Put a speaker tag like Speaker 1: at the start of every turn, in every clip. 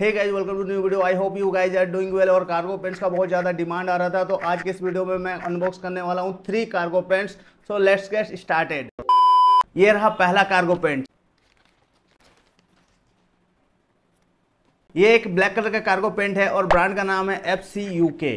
Speaker 1: hey guys welcome to new video I hope you guys are doing well और cargo pants का बहुत ज़्यादा demand आ रहा था तो आज के इस वीडियो में मैं अनबॉक्स करने वाला हूँ three cargo pants so let's get started ये रहा पहला कार्गो पेंट ये एक ब्लैक कलर का कार्गो पेंट है और ब्रांड का नाम है एफ सी यू के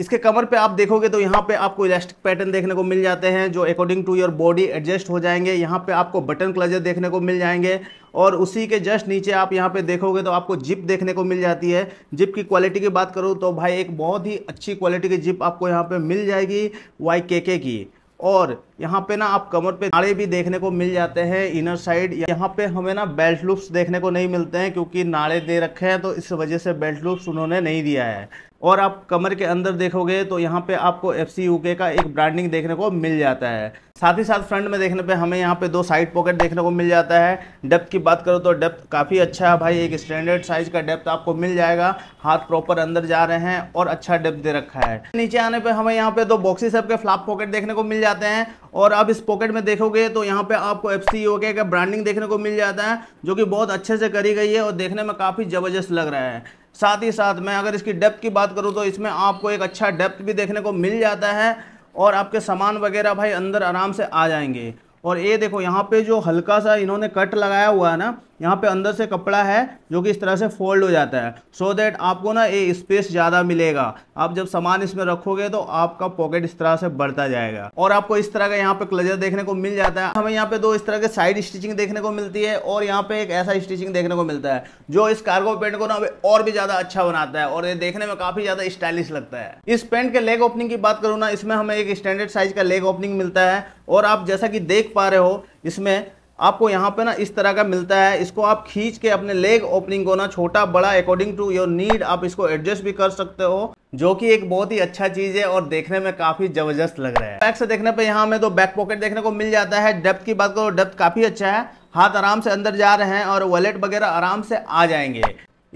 Speaker 1: इसके कवर पे आप देखोगे तो यहाँ पे आपको इलास्टिक पैटर्न देखने को मिल जाते हैं जो according to your body adjust हो जाएंगे यहाँ पे आपको बटन क्लजर देखने को मिल जाएंगे और उसी के जस्ट नीचे आप यहाँ पे देखोगे तो आपको जिप देखने को मिल जाती है जिप की क्वालिटी की बात करूँ तो भाई एक बहुत ही अच्छी क्वालिटी की जिप आपको यहाँ पर मिल जाएगी वाई के की और यहाँ पे ना आप कमर पे नाड़े भी देखने को मिल जाते हैं इनर साइड यहाँ पे हमें ना बेल्ट लूप्स देखने को नहीं मिलते हैं क्योंकि नाड़े दे रखे हैं तो इस वजह से बेल्ट लूप्स उन्होंने नहीं दिया है और आप कमर के अंदर देखोगे तो यहाँ पे आपको एफ सी यूके का एक ब्रांडिंग देखने को मिल जाता है साथ ही साथ फ्रंट में देखने पे हमें यहाँ पे दो साइड पॉकेट देखने को मिल जाता है डेप्थ की बात करो तो डेप्थ काफ़ी अच्छा है भाई एक स्टैंडर्ड साइज का डेप्थ आपको मिल जाएगा हाथ प्रॉपर अंदर जा रहे हैं और अच्छा डेप्थ दे रखा है नीचे आने पर हमें यहाँ पे दो बॉक्सी सब के फ्लाप पॉकेट देखने को मिल जाते हैं और आप इस पॉकेट में देखोगे तो यहाँ पे आपको एफ सी ओके का ब्रांडिंग देखने को मिल जाता है जो कि बहुत अच्छे से करी गई है और देखने में काफ़ी ज़बरदस्त लग रहा है साथ ही साथ मैं अगर इसकी डेप्थ की बात करूँ तो इसमें आपको एक अच्छा डेप्थ भी देखने को मिल जाता है और आपके सामान वगैरह भाई अंदर आराम से आ जाएंगे और ये देखो यहाँ पे जो हल्का सा इन्होंने कट लगाया हुआ है ना यहाँ पे अंदर से कपड़ा है जो कि इस तरह से फोल्ड हो जाता है सो so दैट आपको ना ये स्पेस ज़्यादा मिलेगा आप जब सामान इसमें रखोगे तो आपका पॉकेट इस तरह से बढ़ता जाएगा और आपको इस तरह का यहाँ पे क्लजर देखने को मिल जाता है हमें यहाँ पे दो इस तरह के साइड स्टिचिंग देखने को मिलती है और यहाँ पे एक ऐसा स्टिचिंग देखने को मिलता है जो इस कार्गो पेंट को ना और भी ज़्यादा अच्छा बनाता है और ये देखने में काफ़ी ज़्यादा स्टाइलिश लगता है इस पेंट के लेग ओपनिंग की बात करूँ ना इसमें हमें एक स्टैंडर्ड साइज का लेग ओपनिंग मिलता है और आप जैसा कि देख पा रहे हो इसमें आपको यहाँ पे ना इस तरह का मिलता है इसको आप खींच के अपने लेग ओपनिंग को ना छोटा बड़ा अकॉर्डिंग टू योर नीड आप इसको एडजस्ट भी कर सकते हो जो कि एक बहुत ही अच्छा चीज है और देखने में काफी जबरदस्त लग रहा है बैक से देखने पे यहाँ में तो बैक पॉकेट देखने को मिल जाता है डेप्थ की बात करो डेप्थ काफी अच्छा है हाथ आराम से अंदर जा रहे हैं और वॉलेट वगैरह आराम से आ जाएंगे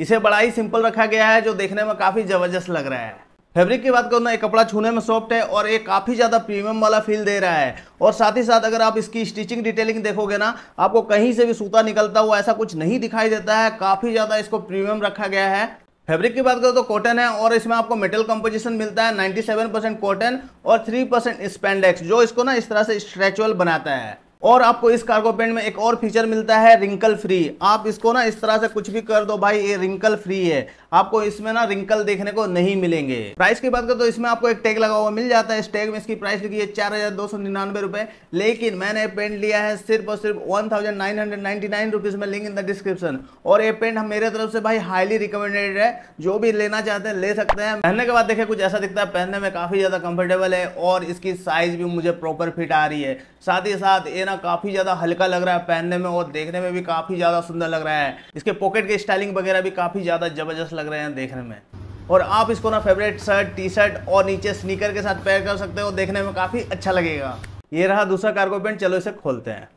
Speaker 1: इसे बड़ा ही सिंपल रखा गया है जो देखने में काफी जबरदस्त लग रहा है फैब्रिक की बात करूँ ना ये कपड़ा छूने में सॉफ्ट है और ये काफ़ी ज़्यादा प्रीमियम वाला फील दे रहा है और साथ ही साथ अगर आप इसकी स्टिचिंग डिटेलिंग देखोगे ना आपको कहीं से भी सूता निकलता हुआ ऐसा कुछ नहीं दिखाई देता है काफ़ी ज़्यादा इसको प्रीमियम रखा गया है फैब्रिक की बात करो तो कॉटन है और इसमें आपको मेटल कंपोजिशन मिलता है 97 परसेंट कॉटन और 3 परसेंट स्पेंडेक्स जो इसको ना इस तरह से स्ट्रेचुअल बनाता है और आपको इस कार्गो पेंट में एक और फीचर मिलता है रिंकल फ्री आप इसको ना इस तरह से कुछ भी कर दो भाई ये रिंकल फ्री है आपको इसमें ना रिंकल देखने को नहीं मिलेंगे प्राइस की बात करें तो इसमें आपको एक टैग लगा हुआ मिल जाता है इस टैग में इसकी प्राइस लिखी है चार हजार दो सौ निन्यानवे रुपए लेकिन मैंने पेंट लिया है सिर्फ और सिर्फ one thousand nine hundred ninety nine rupees में लिंक इन द डिस्क्रिप्शन और ये पेंट मेरे तरफ से भाई हाईली रिकमेंडेड है जो भी लेना चाहते हैं ले सकते हैं पहनने के बाद देखे कुछ ऐसा दिखता है पहनने में काफी ज्यादा कंफर्टेबल है और इसकी साइज भी मुझे प्रॉपर फिट आ रही है साथ ही साथ ये ना काफी ज्यादा हल्का लग रहा है पहनने में और देखने में भी काफी ज्यादा सुंदर लग रहा है इसके पॉकेट की स्टाइलिंग वगैरह भी काफी ज्यादा जबरदस्त लग रहे हैं देखने में और आप इसको ना फेवरेट शर्ट टी शर्ट और नीचे स्नीकर के साथ पैर कर सकते हो देखने में काफ़ी अच्छा लगेगा ये रहा दूसरा कार्गो पेंट चलो इसे खोलते हैं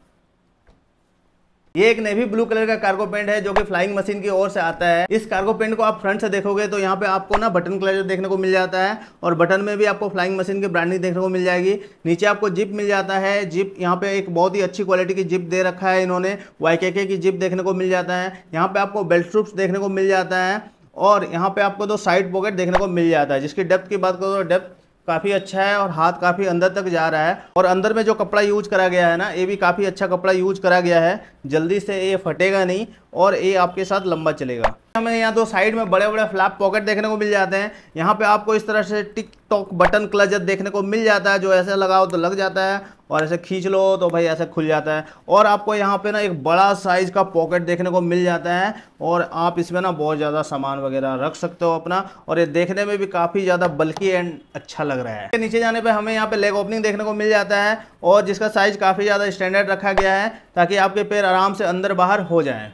Speaker 1: ये एक नेवी ब्लू कलर का कार्गो पेंट है जो कि फ्लाइंग मशीन की ओर से आता है इस कार्गो पेंट को आप फ्रंट से देखोगे तो यहाँ पे आपको ना बटन क्लचर देखने को मिल जाता है और बटन में भी आपको फ्लाइंग मशीन की ब्रांडिंग देखने को मिल जाएगी नीचे आपको जिप मिल जाता है जिप यहाँ पे एक बहुत ही अच्छी क्वालिटी की जिप दे रखा है इन्होंने वाई की जिप देखने को मिल जाता है यहाँ पे आपको बेल्ट स्ट्रूप्स देखने को मिल जाता है और यहाँ पे आपको दो साइड पॉकेट देखने को मिल जाता है जिसकी डेप्थ की बात करो तो डेप्थ काफ़ी अच्छा है और हाथ काफ़ी अंदर तक जा रहा है और अंदर में जो कपड़ा यूज करा गया है ना ये भी काफ़ी अच्छा कपड़ा यूज करा गया है जल्दी से ये फटेगा नहीं और ये आपके साथ लंबा चलेगा हमें यहाँ तो साइड में बड़े बड़े फ्लैप पॉकेट देखने को मिल जाते हैं यहाँ पे आपको इस तरह से टिक टॉक बटन क्लचर देखने को मिल जाता है जो ऐसे लगाओ तो लग जाता है और ऐसे खींच लो तो भाई ऐसे खुल जाता है और आपको यहाँ पे ना एक बड़ा साइज का पॉकेट देखने को मिल जाता है और आप इसमें ना बहुत ज़्यादा सामान वगैरह रख सकते हो अपना और ये देखने में भी काफ़ी ज़्यादा बल्कि एंड अच्छा लग रहा है नीचे जाने पर हमें यहाँ पे लेग ओपनिंग देखने को मिल जाता है और जिसका साइज़ काफ़ी ज़्यादा स्टैंडर्ड रखा गया है ताकि आपके पैर आराम से अंदर बाहर हो जाएँ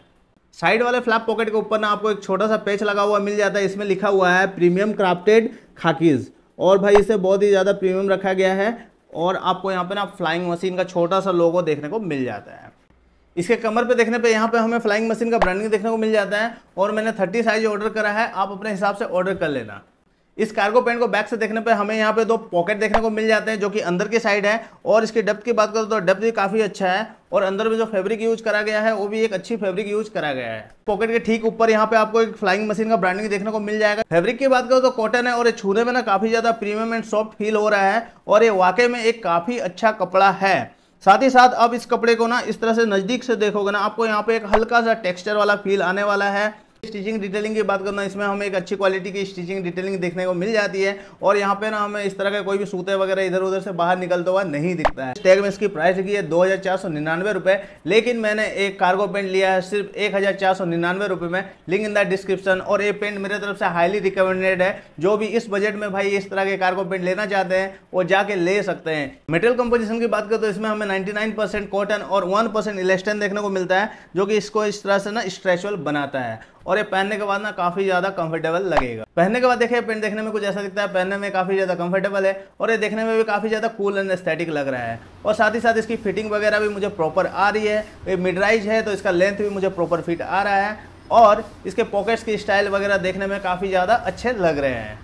Speaker 1: साइड वाले फ्लैप पॉकेट के ऊपर ना आपको एक छोटा सा पेच लगा हुआ मिल जाता है इसमें लिखा हुआ है प्रीमियम क्राफ्टेड खाकीज़ और भाई इसे बहुत ही ज़्यादा प्रीमियम रखा गया है और आपको यहाँ पे ना फ्लाइंग मशीन का छोटा सा लोगो देखने को मिल जाता है इसके कमर पे देखने पे यहाँ पे हमें फ्लाइंग मशीन का ब्रांडिंग देखने को मिल जाता है और मैंने थर्टी साइज ऑर्डर करा है आप अपने हिसाब से ऑर्डर कर लेना इस कार्गो पैंट को बैक से देखने पे हमें यहाँ पे दो पॉकेट देखने को मिल जाते हैं जो कि अंदर की साइड है और इसकी डेप्थ की बात करें तो डेप्थ भी काफ़ी अच्छा है और अंदर में जो फैब्रिक यूज करा गया है वो भी एक अच्छी फैब्रिक यूज करा गया है पॉकेट के ठीक ऊपर यहाँ पे आपको एक फ्लाइंग मशीन का ब्रांडिंग देखने को मिल जाएगा फैब्रिक की बात करो तो कॉटन है और ये छूने में ना काफी ज्यादा प्रीमियम एंड सॉफ्ट फील हो रहा है और ये वाकई में एक काफी अच्छा कपड़ा है साथ ही साथ अब इस कपड़े को ना इस तरह से नज़दीक से देखोगे ना आपको यहाँ पे एक हल्का सा टेक्सचर वाला फील आने वाला है स्टिचिंग डिटेलिंग की बात करना इसमें हमें एक अच्छी क्वालिटी की स्टिचिंग डिटेलिंग देखने को मिल जाती है और यहाँ पे ना हमें इस तरह का कोई भी सूते वगैरह इधर उधर से बाहर निकलता हुआ नहीं दिखता है टैग में इसकी प्राइस लिखी है दो हज़ार लेकिन मैंने एक कार्गो पेंट लिया है सिर्फ एक हज़ार में लिंक इन द डिस्क्रिप्शन और ये पेंट मेरे तरफ से हाईली रिकमेंडेड है जो भी इस बजट में भाई इस तरह के कार्गो पेंट लेना चाहते हैं वो जाके ले सकते हैं मेटेरियल कंपोजिशन की बात करें तो इसमें हमें परसेंट कॉटन और परसेंट इलेस्टन देखने को मिलता है जो कि इसको इस तरह से ना स्ट्रेचुअल बनाता है और ये पहनने के बाद ना काफ़ी ज़्यादा कंफर्टेबल लगेगा पहनने के बाद देखिए पेंट देखने में कुछ ऐसा दिखता है पहनने में काफ़ी ज़्यादा कंफर्टेबल है और ये देखने में भी काफ़ी ज़्यादा कूल एंड एस्थेटिक लग रहा है और साथ ही साथ इसकी फिटिंग वगैरह भी मुझे प्रॉपर आ रही है ये मिड राइज है तो इसका लेंथ भी मुझे प्रॉपर फिट आ रहा है और इसके पॉकेट्स की स्टाइल वगैरह देखने में काफ़ी ज़्यादा अच्छे लग रहे हैं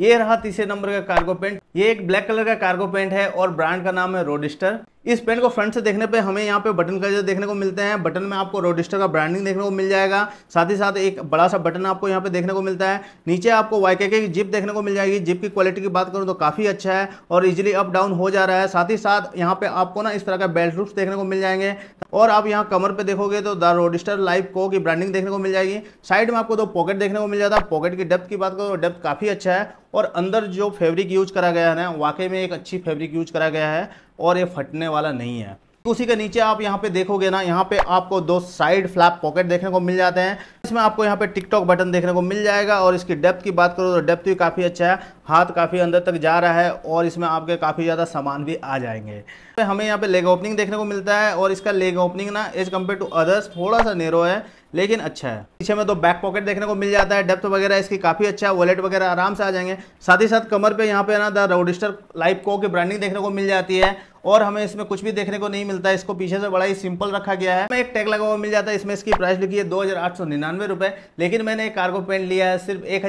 Speaker 1: ये रहा तीसरे नंबर का कार्गो पेंट ये एक ब्लैक कलर का कार्गो पेंट है और ब्रांड का नाम है रोडिस्टर इस पेन को फ्रंट से देखने पे हमें यहाँ पे बटन जो देखने को मिलते हैं बटन में आपको रोडिस्टर का ब्रांडिंग देखने को मिल जाएगा साथ ही साथ एक बड़ा सा बटन आपको यहाँ पे देखने को मिलता है नीचे आपको वाई की जिप देखने को मिल जाएगी जिप की क्वालिटी की बात करूँ तो काफ़ी अच्छा है और इजिली अप डाउन हो जा रहा है साथ ही साथ यहाँ पे आपको ना इस तरह का बेल्ट रूप देखने को मिल जाएंगे और आप यहाँ कमर पर देखोगे तो द रोडिस्टर लाइफ को की ब्रांडिंग देखने को मिल जाएगी साइड में आपको दो पॉकेट देखने को मिल जाता है पॉकेट की डेप्थ की बात करो तो डेप्थ काफ़ी अच्छा है और अंदर जो फेब्रिक यूज करा गया है ना वाकई में एक अच्छी फेब्रिक यूज करा गया है और ये फटने वाला नहीं है उसी के नीचे आप यहाँ पे देखोगे ना यहाँ पे आपको दो साइड फ्लैप पॉकेट देखने को मिल जाते हैं इसमें आपको यहाँ पे टिकटॉक बटन देखने को मिल जाएगा और इसकी डेप्थ की बात करो तो डेप्थ भी काफ़ी अच्छा है हाथ काफ़ी अंदर तक जा रहा है और इसमें आपके काफ़ी ज़्यादा सामान भी आ जाएंगे तो हमें यहाँ पे लेग ओपनिंग देखने को मिलता है और इसका लेग ओपनिंग ना एज कम्पेयर टू अदर्स थोड़ा सा नेरो है लेकिन अच्छा है पीछे में तो बैक पॉकेट देखने को मिल जाता है डेप्थ वगैरह इसकी काफ़ी अच्छा है वॉलेट वगैरह आराम से आ जाएंगे साथ ही साथ कमर पे यहाँ पे ना द रोडिस्टर लाइफ को की ब्रांडिंग देखने को मिल जाती है और हमें इसमें कुछ भी देखने को नहीं मिलता है इसको पीछे से बड़ा ही सिंपल रखा गया है एक टैग लगा हुआ मिल जाता है इसमें इसकी प्राइस लिखी है दो हजार आठ सौ निन्यानवे रुपए लेकिन मैंने एक कार्गो पेंट लिया है सिर्फ एक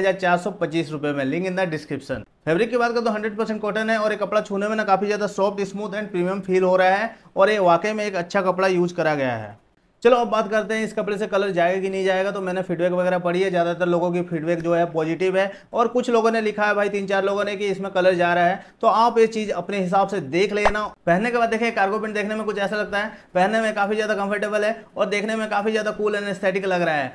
Speaker 1: रुपए में link in the description fabric की बात करें तो 100% कॉटन है और ये कपड़ा छूने में ना काफी ज्यादा soft smooth and premium feel हो रहा है और ये वाकई में एक अच्छा कपड़ा यूज करा गया है चलो अब बात करते हैं इस कपड़े से कलर जाएगा कि नहीं जाएगा तो मैंने फीडबैक वगैरह पढ़ी है ज़्यादातर लोगों की फीडबैक जो है पॉजिटिव है और कुछ लोगों ने लिखा है भाई तीन चार लोगों ने कि इसमें कलर जा रहा है तो आप ये चीज़ अपने हिसाब से देख लेना पहनने के बाद देखिए कार्गो पेंट देखने में कुछ ऐसा लगता है पहनने में काफ़ी ज़्यादा कंफर्टेबल है और देखने में काफ़ी ज़्यादा कूल एंड स्थेटिक लग रहा है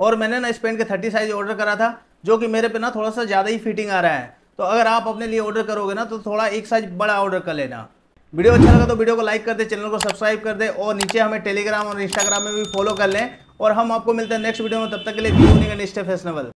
Speaker 1: और मैंने ना इस पेंट के थर्टी साइज ऑर्डर करा था जो कि मेरे पे ना थोड़ा सा ज़्यादा ही फिटिंग आ रहा है तो अगर आप अपने लिए ऑर्डर करोगे ना तो थोड़ा एक साइज बड़ा ऑर्डर कर लेना वीडियो अच्छा लगा तो वीडियो को लाइक कर दे चैनल को सब्सक्राइब कर दे और नीचे हमें टेलीग्राम और इंस्टाग्राम में भी फॉलो कर लें और हम आपको मिलते हैं नेक्स्ट वीडियो में तब तक के लिए be unique and stay fashionable